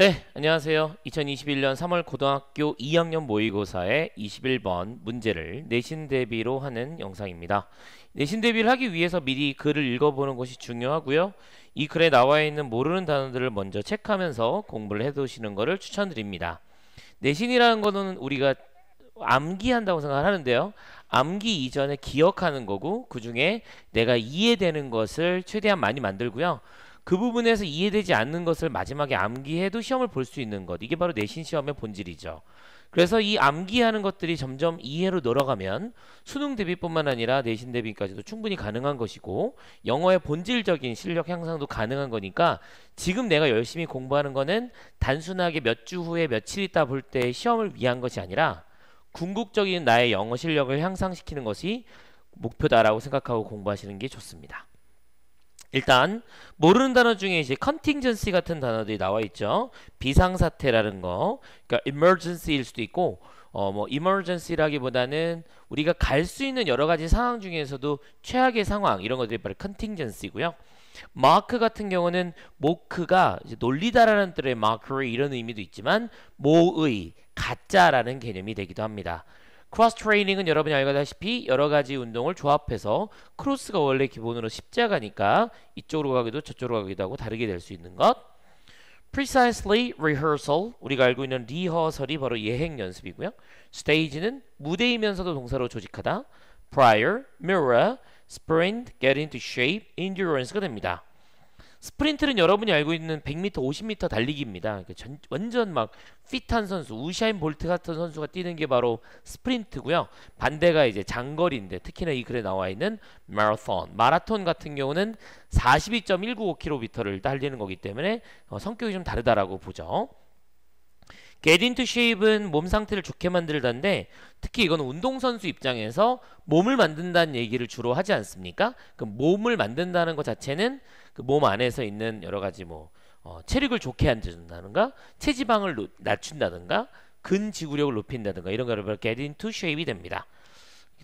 네, 안녕하세요. 2021년 3월 고등학교 2학년 모의고사의 21번 문제를 내신 대비로 하는 영상입니다. 내신 대비를 하기 위해서 미리 글을 읽어보는 것이 중요하고요. 이 글에 나와 있는 모르는 단어들을 먼저 체크하면서 공부를 해두시는 것을 추천드립니다. 내신이라는 것은 우리가 암기한다고 생각하는데요. 암기 이전에 기억하는 거고 그 중에 내가 이해되는 것을 최대한 많이 만들고요. 그 부분에서 이해되지 않는 것을 마지막에 암기해도 시험을 볼 수 있는 것 이게 바로 내신 시험의 본질이죠 그래서 이 암기하는 것들이 점점 이해로 늘어가면 수능 대비뿐만 아니라 내신 대비까지도 충분히 가능한 것이고 영어의 본질적인 실력 향상도 가능한 거니까 지금 내가 열심히 공부하는 거는 단순하게 몇 주 후에 며칠 있다 볼 때 시험을 위한 것이 아니라 궁극적인 나의 영어 실력을 향상시키는 것이 목표다라고 생각하고 공부하시는 게 좋습니다 일단 모르는 단어 중에 이제 컨팅전시 같은 단어들이 나와 있죠. 비상사태라는 거. 그러니까 emergency일 수도 있고 어뭐 emergency라기보다는 우리가 갈 수 있는 여러 가지 상황 중에서도 최악의 상황 이런 것들이 바로 컨팅전시고요. 마크 같은 경우는 모크가 놀리다라는 뜻의 마크의 이런 의미도 있지만 모의 가짜라는 개념이 되기도 합니다. 크로스 트레이닝은 여러분이 알다시피 여러 가지 운동을 조합해서 크로스가 원래 기본으로 십자가니까 이쪽으로 가기도 저쪽으로 가기도 하고 다르게 될 수 있는 것. precisely rehearsal 우리가 알고 있는 리허설이 바로 예행 연습이고요. stage는 무대이면서도 동사로 조직하다. prior, mirror, sprint, get into shape, endurance가 됩니다. 스프린트는 여러분이 알고 있는 100m, 50m 달리기입니다. 그러니까 전, 완전 막 핏한 선수, 우샤인 볼트 같은 선수가 뛰는 게 바로 스프린트고요. 반대가 이제 장거리인데 특히나 이 글에 나와 있는 마라톤, 마라톤 같은 경우는 42.195km를 달리는 거기 때문에 어, 성격이 좀 다르다라고 보죠. 게딘투 쉐입은 몸 상태를 좋게 만들던데 특히 이건 운동선수 입장에서 몸을 만든다는 얘기를 주로 하지 않습니까? 그 몸을 만든다는 것 자체는 그몸 안에서 있는 여러 가지 뭐 어, 체력을 좋게 한다든가 체지방을 노, 낮춘다든가 근지구력을 높인다든가 이런 거를 get into shape이 됩니다.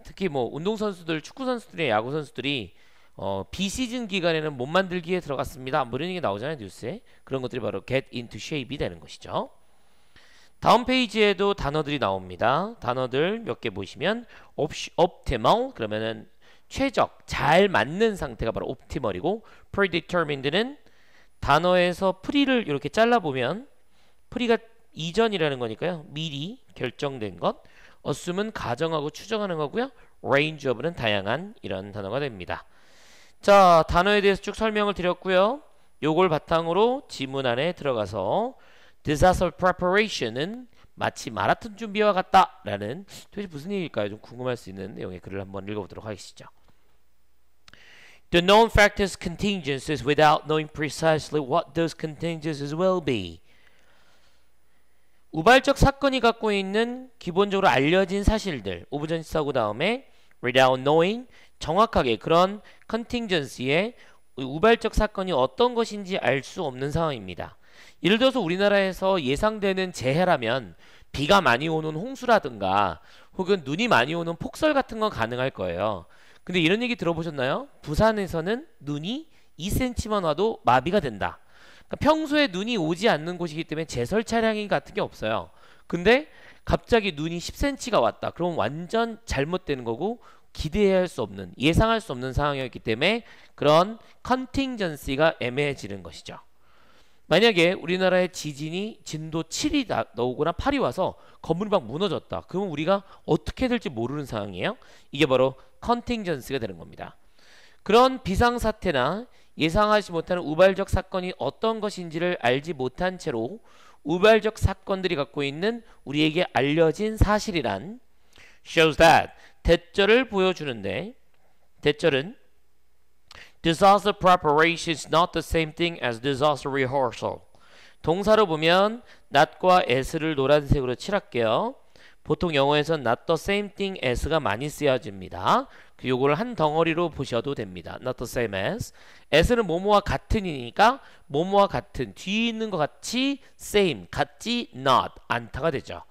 특히 뭐 운동선수들, 축구선수들이 야구선수들이 어, 비시즌 기간에는 몸 만들기에 들어갔습니다. 뭐 이런 게 나오잖아요 뉴스에. 그런 것들이 바로 get into shape이 되는 것이죠. 다음 페이지에도 단어들이 나옵니다. 단어들 몇 개 보시면 optimal 그러면은 최적, 잘 맞는 상태가 바로 옵티멀이고 predetermined는 단어에서 프리를 이렇게 잘라보면 프리가 이전이라는 거니까요. 미리 결정된 것어 s s 은 가정하고 추정하는 거고요. range of는 다양한 이런 단어가 됩니다. 자, 단어에 대해서 쭉 설명을 드렸고요. 요걸 바탕으로 지문 안에 들어가서 disaster preparation은 마치 마라톤 준비와 같다라는 도대체 무슨 얘기일까요? 좀 궁금할 수 있는 내용의 글을 한번 읽어보도록 하겠습니다. The known factors contingencies without knowing precisely what those contingencies will be. 우발적 사건이 갖고 있는 기본적으로 알려진 사실들, 오브전 사고 다음에 without knowing 정확하게 그런 컨팅전스의 우발적 사건이 어떤 것인지 알 수 없는 상황입니다. 예를 들어서 우리나라에서 예상되는 재해라면 비가 많이 오는 홍수라든가 혹은 눈이 많이 오는 폭설 같은 건 가능할 거예요. 근데 이런 얘기 들어보셨나요? 부산에서는 눈이 2cm만 와도 마비가 된다. 그러니까 평소에 눈이 오지 않는 곳이기 때문에 제설 차량인 같은 게 없어요. 근데 갑자기 눈이 10cm가 왔다. 그럼 완전 잘못되는 거고 기대할수 없는 예상할 수 없는 상황이었기 때문에 그런 컨팅전시가 애매해지는 것이죠. 만약에 우리나라에 지진이 진도 7이 나, 오거나 8이 와서 건물이 막 무너졌다. 그러면 우리가 어떻게 될지 모르는 상황이에요. 이게 바로 컨팅전스가 되는 겁니다. 그런 비상사태나 예상하지 못하는 우발적 사건이 어떤 것인지를 알지 못한 채로 우발적 사건들이 갖고 있는 우리에게 알려진 사실이란 shows that 대절을 보여주는데 대절은 disaster preparation is not the same thing as disaster rehearsal 동사로 보면 n 과 as를 노란색으로 칠할게요 보통 영어에선 not the same thing as가 많이 쓰여집니다. 그 요거를 한 덩어리로 보셔도 됩니다. not the same as. as는 모모와 같은이니까 모모와 같은, 뒤에 있는 것 같이 same, 같지 not, 안타가 되죠.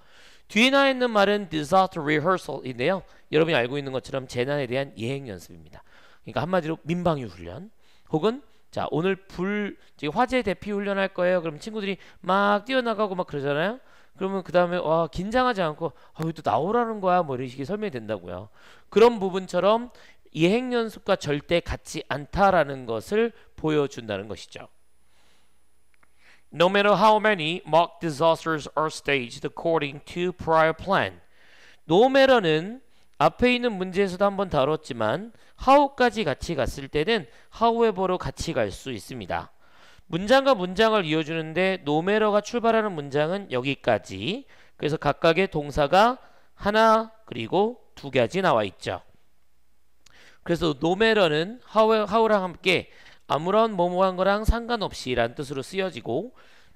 뒤에 나 있는 말은 disaster rehearsal인데요. 여러분이 알고 있는 것처럼 재난에 대한 예행 연습입니다. 그러니까 한마디로 민방위 훈련 혹은 자 오늘 불 화재 대피 훈련할 거예요. 그럼 친구들이 막 뛰어나가고 막 그러잖아요. 그러면 그 다음에 와 긴장하지 않고 아, 또 나오라는 거야 뭐 이런 식의 설명이 된다고요. 그런 부분처럼 이행연습과 절대 같지 않다라는 것을 보여준다는 것이죠. No matter how many mock disasters are staged according to prior plan. No matter는 앞에 있는 문제에서도 한번 다뤘지만 how까지 같이 갔을 때는 however로 같이 갈 수 있습니다. 문장과 문장을 이어주는데 노메러가 출발하는 문장은 여기까지 그래서 각각의 동사가 하나 그리고 두 가지 나와 있죠. 그래서 노메러는 하우, 랑 함께 아무런 뭐뭐한 거랑 상관없이 라는 뜻으로 쓰여지고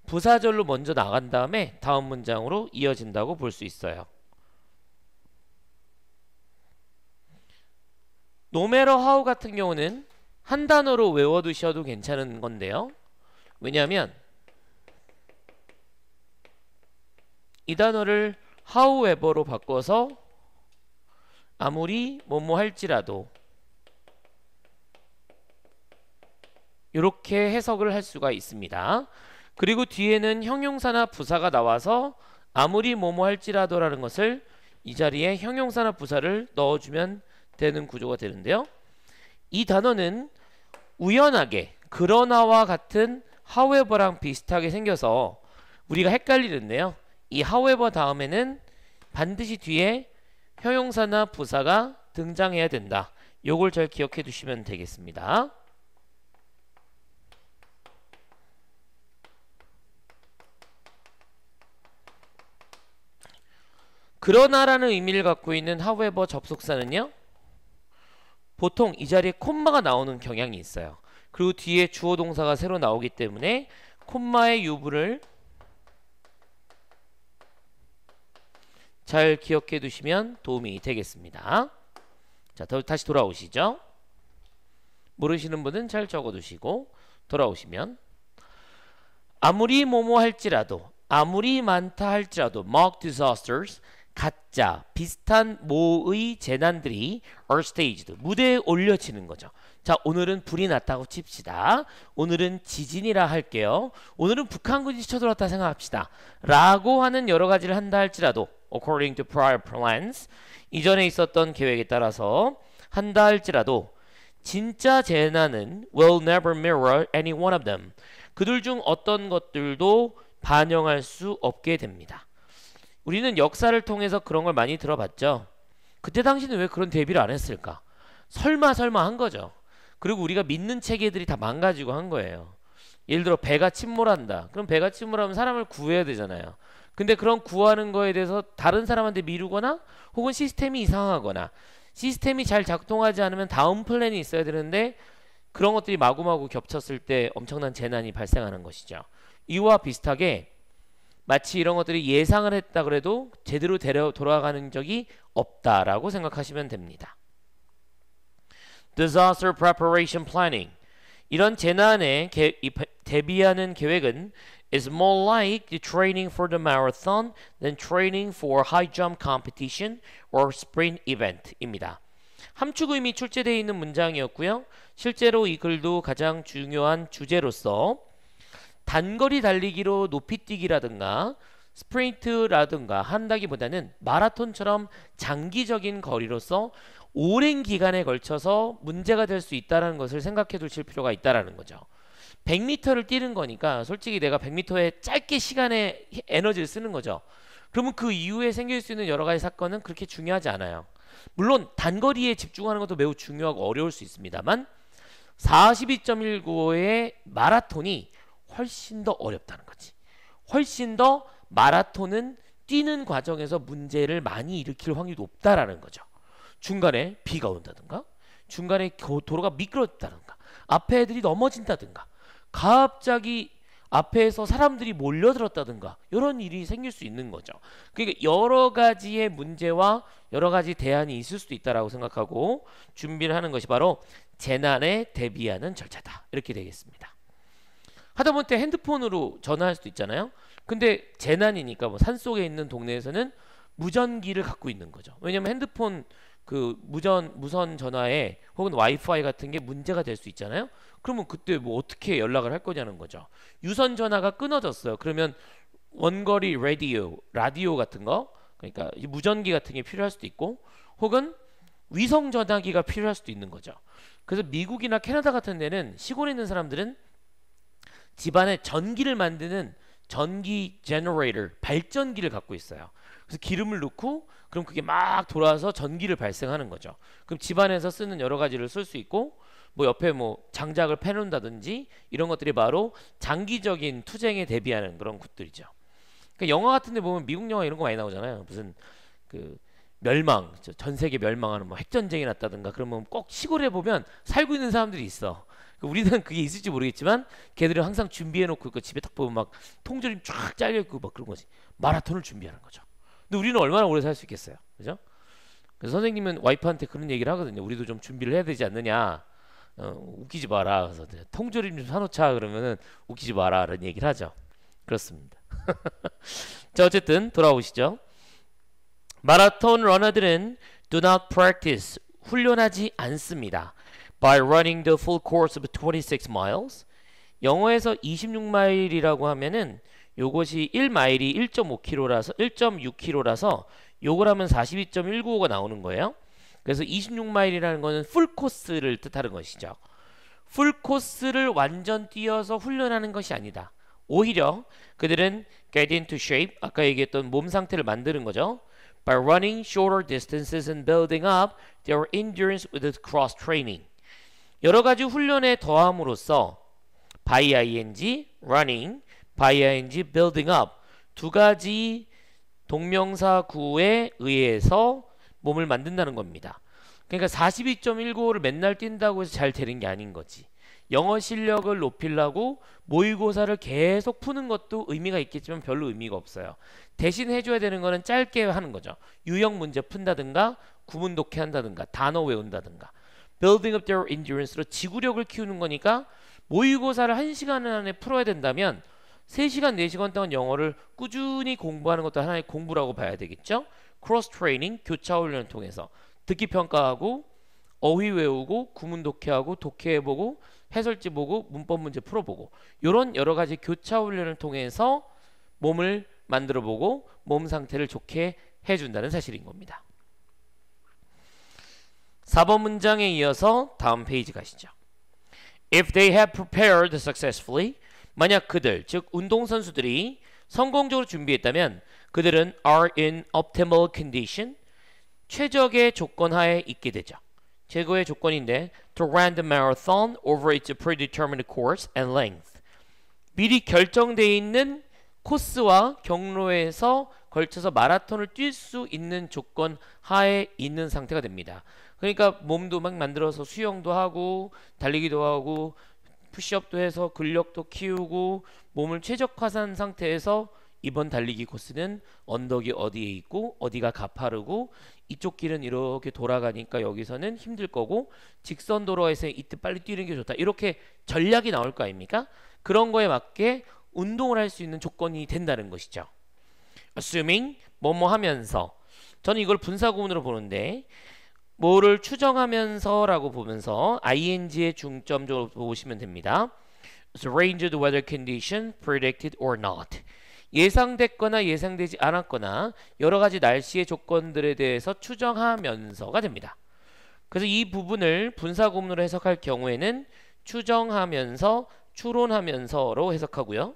부사절로 먼저 나간 다음에 다음 문장으로 이어진다고 볼 수 있어요. 노메러 하우 같은 경우는 한 단어로 외워두셔도 괜찮은 건데요. 왜냐하면 이 단어를 however로 바꿔서 아무리 뭐뭐 할지라도 이렇게 해석을 할 수가 있습니다. 그리고 뒤에는 형용사나 부사가 나와서 아무리 뭐뭐 할지라도 라는 것을 이 자리에 형용사나 부사를 넣어주면 되는 구조가 되는데요. 이 단어는 우연하게 그러나와 같은 however랑 비슷하게 생겨서 우리가 헷갈리는데요. 이 however 다음에는 반드시 뒤에 형용사나 부사가 등장해야 된다. 요걸 잘 기억해 두시면 되겠습니다. 그러나라는 의미를 갖고 있는 however 접속사는요. 보통 이 자리에 콤마가 나오는 경향이 있어요. 그리고 뒤에 주어 동사가 새로 나오기 때문에 콤마의 유부를 잘 기억해 두시면 도움이 되겠습니다. 자, 다시 돌아오시죠. 모르시는 분은 잘 적어두시고 돌아오시면 아무리 뭐뭐 할지라도 아무리 많다 할지라도 mock disasters 가짜 비슷한 모의 재난들이 얼 스테이지드 무대에 올려지는 거죠. 자 오늘은 불이 났다고 칩시다. 오늘은 지진이라 할게요. 오늘은 북한군이 쳐들었다 생각합시다. 라고 하는 여러 가지를 한다 할지라도 according to prior plans 이전에 있었던 계획에 따라서 한다 할지라도 진짜 재난은 will never mirror any one of them 그들 중 어떤 것들도 반영할 수 없게 됩니다. 우리는 역사를 통해서 그런 걸 많이 들어봤죠. 그때 당시는 왜 그런 대비를 안 했을까? 설마 설마 한 거죠. 그리고 우리가 믿는 체계들이 다 망가지고 한 거예요. 예를 들어 배가 침몰한다. 그럼 배가 침몰하면 사람을 구해야 되잖아요. 근데 그런 구하는 거에 대해서 다른 사람한테 미루거나 혹은 시스템이 이상하거나 시스템이 잘 작동하지 않으면 다음 플랜이 있어야 되는데 그런 것들이 마구마구 겹쳤을 때 엄청난 재난이 발생하는 것이죠. 이와 비슷하게 마치 이런 것들이 예상을 했다 그래도 제대로 데려 돌아가는 적이 없다라고 생각하시면 됩니다. Disaster preparation planning 이런 재난에 개, 대비하는 계획은 is more like the training for the marathon than training for high jump competition or sprint event입니다. 함축음이 출제되어 있는 문장이었고요. 실제로 이 글도 가장 중요한 주제로서 단거리 달리기로 높이뛰기라든가 스프린트라든가 한다기보다는 마라톤처럼 장기적인 거리로서 오랜 기간에 걸쳐서 문제가 될 수 있다는 것을 생각해 두실 필요가 있다는 거죠. 100m를 뛰는 거니까 솔직히 내가 100m에 짧게 시간에 에너지를 쓰는 거죠. 그러면 그 이후에 생길 수 있는 여러 가지 사건은 그렇게 중요하지 않아요. 물론 단거리에 집중하는 것도 매우 중요하고 어려울 수 있습니다만 42.195의 마라톤이 훨씬 더 어렵다는 거지. 훨씬 더 마라톤은 뛰는 과정에서 문제를 많이 일으킬 확률이 높다라는 거죠. 중간에 비가 온다든가 중간에 도로가 미끄럽다든가 앞에 애들이 넘어진다든가 갑자기 앞에서 사람들이 몰려들었다든가 이런 일이 생길 수 있는 거죠. 그러니까 여러 가지의 문제와 여러 가지 대안이 있을 수도 있다라고 생각하고 준비를 하는 것이 바로 재난에 대비하는 절차다. 이렇게 되겠습니다. 하다못해 핸드폰으로 전화할 수도 있잖아요. 근데 재난이니까 뭐 산속에 있는 동네에서는 무전기를 갖고 있는 거죠. 왜냐면 핸드폰 그 무전 무선 전화에 혹은 와이파이 같은 게 문제가 될 수 있잖아요. 그러면 그때 뭐 어떻게 연락을 할 거냐는 거죠. 유선 전화가 끊어졌어요. 그러면 원거리 라디오, 라디오 같은 거 그러니까 무전기 같은 게 필요할 수도 있고 혹은 위성 전화기가 필요할 수도 있는 거죠. 그래서 미국이나 캐나다 같은 데는 시골에 있는 사람들은 집안에 전기를 만드는 전기 제너레이터 발전기를 갖고 있어요. 그래서 기름을 넣고 그럼 그게 막 돌아서 전기를 발생하는 거죠. 그럼 집안에서 쓰는 여러 가지를 쓸 수 있고 뭐 옆에 뭐 장작을 패놓는다든지 이런 것들이 바로 장기적인 투쟁에 대비하는 그런 것들이죠. 그러니까 영화 같은데 보면 미국 영화 이런 거 많이 나오잖아요. 무슨 그 멸망, 전 세계 멸망하는 뭐 핵전쟁이 났다든가 그러면 꼭 시골에 보면 살고 있는 사람들이 있어. 그러니까 우리는 그게 있을지 모르겠지만 걔들은 항상 준비해놓고 그 집에 딱 보면 막 통조림 쫙 잘려있고 막 그런 거지 마라톤을 준비하는 거죠 근데 우리는 얼마나 오래 살 수 있겠어요 그죠? 그래서 선생님은 와이프한테 그런 얘기를 하거든요 우리도 좀 준비를 해야 되지 않느냐 어, 웃기지 마라 그래서 통조림 좀 사놓자 그러면은 웃기지 마라 라는 얘기를 하죠 그렇습니다 자 어쨌든 돌아오시죠 마라톤 러너들은 do not practice 훈련하지 않습니다 by running the full course of 26 miles. 영어에서 26마일이라고 하면은 요것이 1마일이 1.5km라서 1.6km라서 요걸 하면 42.195가 나오는 거예요. 그래서 26마일이라는 거는 풀 코스를 뜻하는 것이죠. 풀 코스를 완전 뛰어서 훈련하는 것이 아니다. 오히려 그들은 get into shape 아까 얘기했던 몸 상태를 만드는 거죠. by running shorter distances and building up their endurance with cross training. 여러 가지 훈련에 더함으로써 by ing, running, by ing, building up 두 가지 동명사 구에 의해서 몸을 만든다는 겁니다. 그러니까 42.195를 맨날 뛴다고 해서 잘 되는 게 아닌 거지. 영어 실력을 높이려고 모의고사를 계속 푸는 것도 의미가 있겠지만 별로 의미가 없어요. 대신 해줘야 되는 거는 짧게 하는 거죠. 유형 문제 푼다든가 구문 독해한다든가 단어 외운다든가 building up their endurance로 지구력을 키우는 거니까 모의고사를 1시간 안에 풀어야 된다면 3시간, 4시간 동안 영어를 꾸준히 공부하는 것도 하나의 공부라고 봐야 되겠죠? cross training, 교차 훈련을 통해서 듣기 평가하고 어휘 외우고 구문 독해하고 독해해보고 해설지 보고 문법 문제 풀어보고 이런 여러 가지 교차 훈련을 통해서 몸을 만들어보고 몸 상태를 좋게 해준다는 사실인 겁니다. 4번 문장에 이어서 다음 페이지 가시죠. If they have prepared successfully, 만약 그들, 즉 운동선수들이 성공적으로 준비했다면 그들은 are in optimal condition, 최적의 조건 하에 있게 되죠. 최고의 조건인데 to run the marathon over its predetermined course and length. 미리 결정되어 있는 코스와 경로에서 걸쳐서 마라톤을 뛸 수 있는 조건 하에 있는 상태가 됩니다. 그러니까 몸도 막 만들어서 수영도 하고 달리기도 하고 푸시업도 해서 근력도 키우고 몸을 최적화한 상태에서 이번 달리기 코스는 언덕이 어디에 있고 어디가 가파르고 이쪽 길은 이렇게 돌아가니까 여기서는 힘들 거고 직선 도로에서 이때 빨리 뛰는 게 좋다 이렇게 전략이 나올 거 아닙니까 그런 거에 맞게 운동을 할 수 있는 조건이 된다는 것이죠 assuming 뭐뭐 하면서 저는 이걸 분사 구문으로 보는데 뭐를 추정하면서라고 보면서 ing의 중점적으로 보시면 됩니다. So range the weather condition predicted or not. 예상됐거나 예상되지 않았거나 여러 가지 날씨의 조건들에 대해서 추정하면서가 됩니다. 그래서 이 부분을 분사 구문으로 해석할 경우에는 추정하면서 추론하면서로 해석하고요.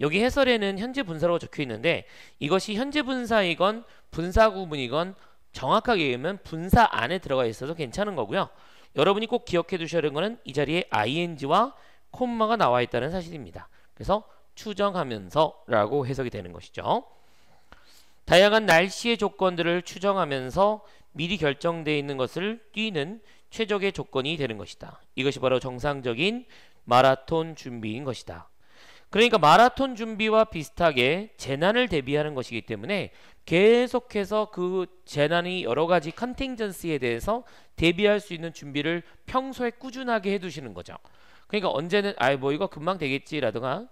여기 해설에는 현재 분사라고 적혀 있는데 이것이 현재 분사이건 분사 구분이건 정확하게 얘기하면 분사 안에 들어가 있어서 괜찮은 거고요. 여러분이 꼭 기억해 두셔야 하는 것은 이 자리에 ing와 콤마가 나와 있다는 사실입니다. 그래서 추정하면서 라고 해석이 되는 것이죠. 다양한 날씨의 조건들을 추정하면서 미리 결정되어 있는 것을 뛰는 최적의 조건이 되는 것이다. 이것이 바로 정상적인 마라톤 준비인 것이다. 그러니까 마라톤 준비와 비슷하게 재난을 대비하는 것이기 때문에 계속해서 그 재난이 여러 가지 컨팅전스에 대해서 대비할 수 있는 준비를 평소에 꾸준하게 해두시는 거죠. 그러니까 언제는 아이 뭐 이거 금방 되겠지라든가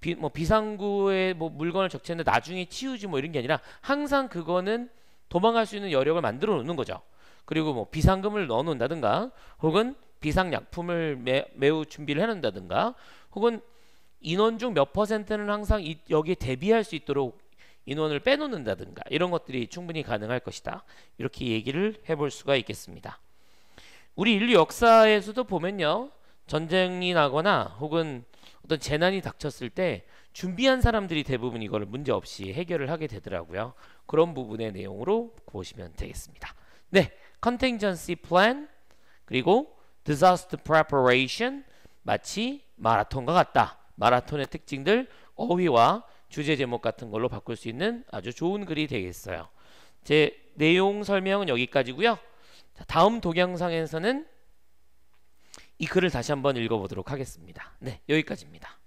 비, 뭐 비상구에 뭐 물건을 적치는데 나중에 치우지 뭐 이런 게 아니라 항상 그거는 도망갈 수 있는 여력을 만들어 놓는 거죠. 그리고 뭐 비상금을 넣어 놓는다든가 혹은 비상약품을 매, 매우 준비를 해 놓는다든가 혹은 인원 중 몇 퍼센트는 항상 이, 여기에 대비할 수 있도록 인원을 빼놓는다든가 이런 것들이 충분히 가능할 것이다. 이렇게 얘기를 해볼 수가 있겠습니다. 우리 인류 역사에서도 보면요. 전쟁이 나거나 혹은 어떤 재난이 닥쳤을 때 준비한 사람들이 대부분 이걸 문제없이 해결을 하게 되더라고요. 그런 부분의 내용으로 보시면 되겠습니다. 네, 컨 o n t i n g 그리고 디자스트 프레퍼레이션 마치 마라톤과 같다. 마라톤의 특징들, 어휘와 주제 제목 같은 걸로 바꿀 수 있는 아주 좋은 글이 되겠어요. 제 내용 설명은 여기까지고요. 자, 다음 동영상에서는 이 글을 다시 한번 읽어보도록 하겠습니다. 네, 여기까지입니다.